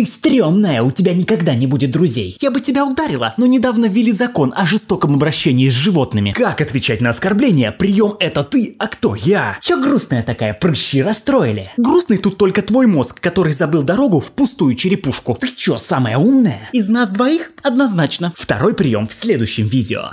Ты стрёмная, у тебя никогда не будет друзей. Я бы тебя ударила, но недавно ввели закон о жестоком обращении с животными. Как отвечать на оскорбления? Прием это ты, а кто я? Чё грустная такая, прыщи расстроили? Грустный тут только твой мозг, который забыл дорогу в пустую черепушку. Ты чё, самая умная? Из нас двоих? Однозначно. Второй прием в следующем видео.